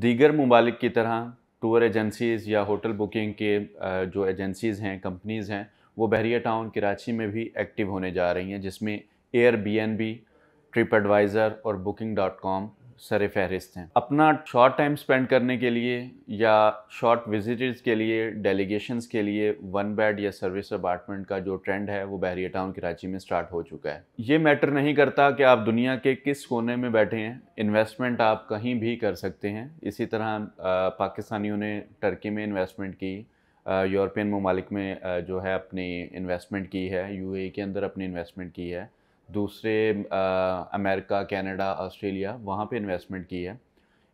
दीगर ममालिक की तरह टूर एजेंसीज़ या होटल बुकिंग के जो एजेंसीज़ हैं कंपनीज़ हैं वो बहरिया टाउन कराची में भी एक्टिव होने जा रही हैं जिसमें Airbnb TripAdvisor और बुकिंग डॉट कॉम सर फहरिस्त हैं अपना शॉर्ट टाइम स्पेंड करने के लिए या शॉर्ट विजिटर्स के लिए डेलीगेशंस के लिए वन बेड या सर्विस अपार्टमेंट का जो ट्रेंड है वो बहरिया टाउन कराची में स्टार्ट हो चुका है ये मैटर नहीं करता कि आप दुनिया के किस कोने में बैठे हैं इन्वेस्टमेंट आप कहीं भी कर सकते हैं इसी तरह पाकिस्तानियों ने टर्की में इन्वेस्टमेंट की यूरोपियन ममालिक में जो है अपनी इन्वेस्टमेंट की है यू e के अंदर अपनी इन्वेस्टमेंट की है दूसरे अमेरिका कनाडा ऑस्ट्रेलिया वहाँ पे इन्वेस्टमेंट की है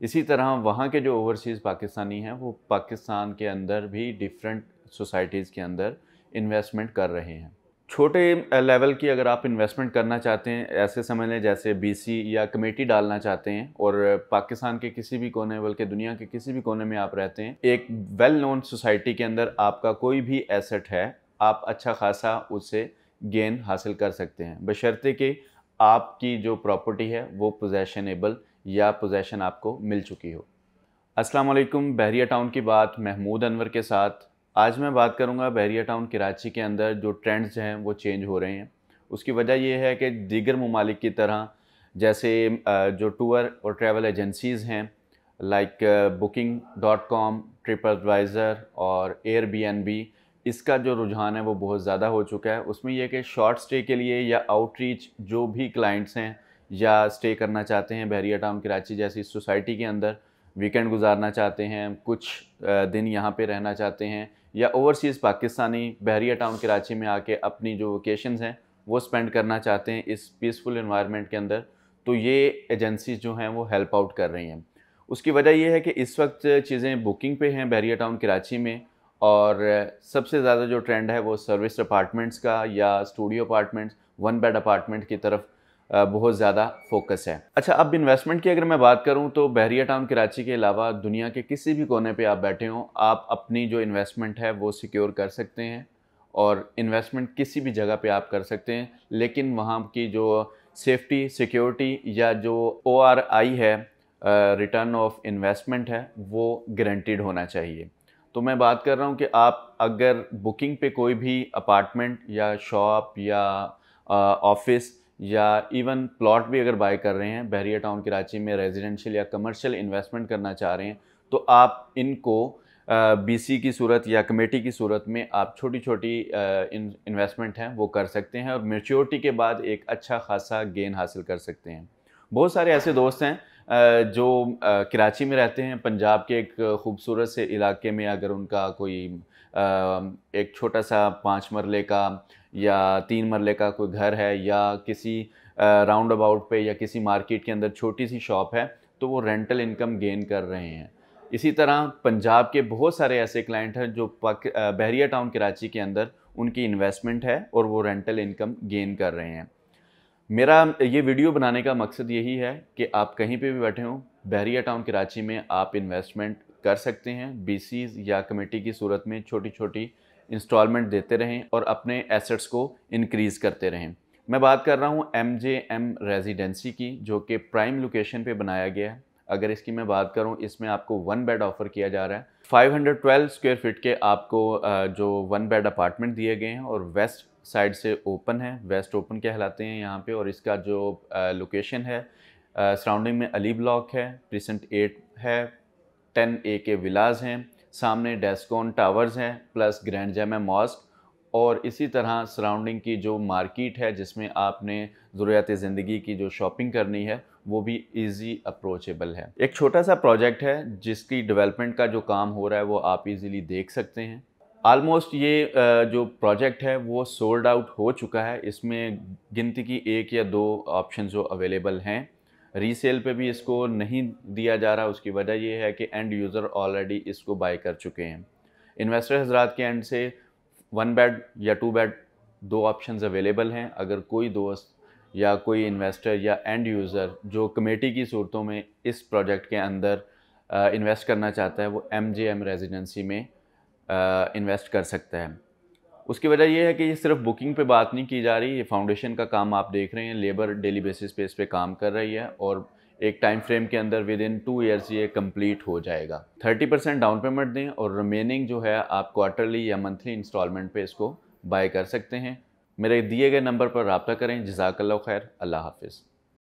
इसी तरह वहाँ के जो ओवरसीज़ पाकिस्तानी हैं वो पाकिस्तान के अंदर भी डिफरेंट सोसाइटीज़ के अंदर इन्वेस्टमेंट कर रहे हैं छोटे लेवल की अगर आप इन्वेस्टमेंट करना चाहते हैं ऐसे समझ लें जैसे बी या कमेटी डालना चाहते हैं और पाकिस्तान के किसी भी कोने बल्कि दुनिया के किसी भी कोने में आप रहते हैं एक वेल नोन सोसाइटी के अंदर आपका कोई भी एसेट है आप अच्छा खासा उसे गेन हासिल कर सकते हैं बशर्ते कि आपकी जो प्रॉपर्टी है वो पोजेशनेबल या पोजेशन आपको मिल चुकी हो अस्सलाम वालेकुम बहरिया टाउन की बात महमूद अनवर के साथ आज मैं बात करूंगा बहरिया टाउन कराची के अंदर जो ट्रेंड्स हैं वो चेंज हो रहे हैं उसकी वजह यह है कि दीगर ममालिक की तरह जैसे जो टूर और ट्रैवल एजेंसीज़ हैं like booking dot com TripAdvisor और एयर बी एन बी इसका जो रुझान है वो बहुत ज़्यादा हो चुका है उसमें यह कि शॉर्ट स्टे के लिए या आउटरीच जो भी क्लाइंट्स हैं या स्टे करना चाहते हैं बहरिया टाउन कराची जैसी सोसाइटी के अंदर वीकेंड गुजारना चाहते हैं कुछ दिन यहाँ पे रहना चाहते हैं या ओवरसीज़ पाकिस्तानी बहरिया टाउन कराची में आके अपनी जो वोकेशन हैं वो स्पेंड करना चाहते हैं इस पीसफुल इन्वायरमेंट के अंदर तो ये एजेंसीज जो हैं वो हेल्प आउट कर रही हैं उसकी वजह यह है कि इस वक्त चीज़ें बुकिंग पे हैं बहरिया टाउन कराची में और सबसे ज़्यादा जो ट्रेंड है वो सर्विस अपार्टमेंट्स का या studio apartments one bed apartment की तरफ बहुत ज़्यादा फोकस है अच्छा अब इन्वेस्टमेंट की अगर मैं बात करूँ तो बहरिया टाउन कराची के अलावा दुनिया के किसी भी कोने पर आप बैठे हों आप अपनी जो इन्वेस्टमेंट है वो सिक्योर कर सकते हैं और इन्वेस्टमेंट किसी भी जगह पे आप कर सकते हैं लेकिन वहाँ की जो सेफ्टी सिक्योरिटी या जो ओ है रिटर्न ऑफ इन्वेस्टमेंट है वो गारंटीड होना चाहिए तो मैं बात कर रहा हूँ कि आप अगर बुकिंग पे कोई भी अपार्टमेंट या शॉप या ऑफिस या इवन प्लॉट भी अगर बाय कर रहे हैं बहरिया टाउन कराची में रेजिडेंशियल या कमर्शियल इन्वेस्टमेंट करना चाह रहे हैं तो आप इनको बीसी की सूरत या कमेटी की सूरत में आप छोटी छोटी इन्वेस्टमेंट हैं वो कर सकते हैं और मेच्योरिटी के बाद एक अच्छा खासा गेन हासिल कर सकते हैं बहुत सारे ऐसे दोस्त हैं जो कराची में रहते हैं पंजाब के एक खूबसूरत से इलाके में अगर उनका कोई एक छोटा सा पाँच मरले का या तीन मरले का कोई घर है या किसी राउंड अबाउट पे या किसी मार्केट के अंदर छोटी सी शॉप है तो वो रेंटल इनकम गेन कर रहे हैं इसी तरह पंजाब के बहुत सारे ऐसे क्लाइंट हैं जो बहरिया टाउन कराची के अंदर उनकी इन्वेस्टमेंट है और वो रेंटल इनकम गेन कर रहे हैं मेरा ये वीडियो बनाने का मकसद यही है कि आप कहीं पे भी बैठे हों बहरिया टाउन कराची में आप इन्वेस्टमेंट कर सकते हैं बी या कमेटी की सूरत में छोटी छोटी इंस्टॉलमेंट देते रहें और अपने एसेट्स को इनक्रीज़ करते रहें मैं बात कर रहा हूँ एम जे एम रेजिडेंसी की जो कि प्राइम लोकेशन पे बनाया गया है अगर इसकी मैं बात करूं इसमें आपको वन बेड ऑफ़र किया जा रहा है 512 स्क्वायर फीट के आपको जो वन बेड अपार्टमेंट दिए गए हैं और वेस्ट साइड से ओपन है वेस्ट ओपन कहलाते हैं यहाँ पे और इसका जो लोकेशन है सराउंडिंग में अली ब्लॉक है प्रिसेंट एट है टेन ए के विलाज हैं सामने डेस्कोन टावर्स हैं प्लस ग्रैंड जैम मॉस्क और इसी तरह सराउंडिंग की जो मार्केट है जिसमें आपने ज़रूरिया ज़िंदगी की जो शॉपिंग करनी है वो भी इजी अप्रोचेबल है एक छोटा सा प्रोजेक्ट है जिसकी डेवलपमेंट का जो काम हो रहा है वो आप इजीली देख सकते हैं आलमोस्ट ये जो प्रोजेक्ट है वो सोल्ड आउट हो चुका है इसमें गिनती की एक या दो ऑप्शन जो अवेलेबल हैं रीसेल पे भी इसको नहीं दिया जा रहा उसकी वजह ये है कि एंड यूज़र ऑलरेडी इसको बाय कर चुके हैं इन्वेस्टर हजरात के एंड से वन बेड या टू बेड दो ऑप्शंस अवेलेबल हैं अगर कोई दोस्त या कोई इन्वेस्टर या एंड यूज़र जो कमेटी की सूरतों में इस प्रोजेक्ट के अंदर इन्वेस्ट करना चाहता है वो एम जे एम रेजिडेंसी में इन्वेस्ट कर सकता है उसकी वजह यह है कि ये सिर्फ बुकिंग पे बात नहीं की जा रही ये फाउंडेशन का काम आप देख रहे हैं लेबर डेली बेसिस पे इस पर काम कर रही है और एक टाइम फ्रेम के अंदर विद इन टू ईयर्स ये कंप्लीट हो जाएगा 30 परसेंट डाउन पेमेंट दें और रिमेनिंग जो है आप क्वार्टरली या मंथली इंस्टॉलमेंट पे इसको बाय कर सकते हैं मेरे दिए गए नंबर पर रबता करें जजाकल्ला खैर अल्लाह हाफिज़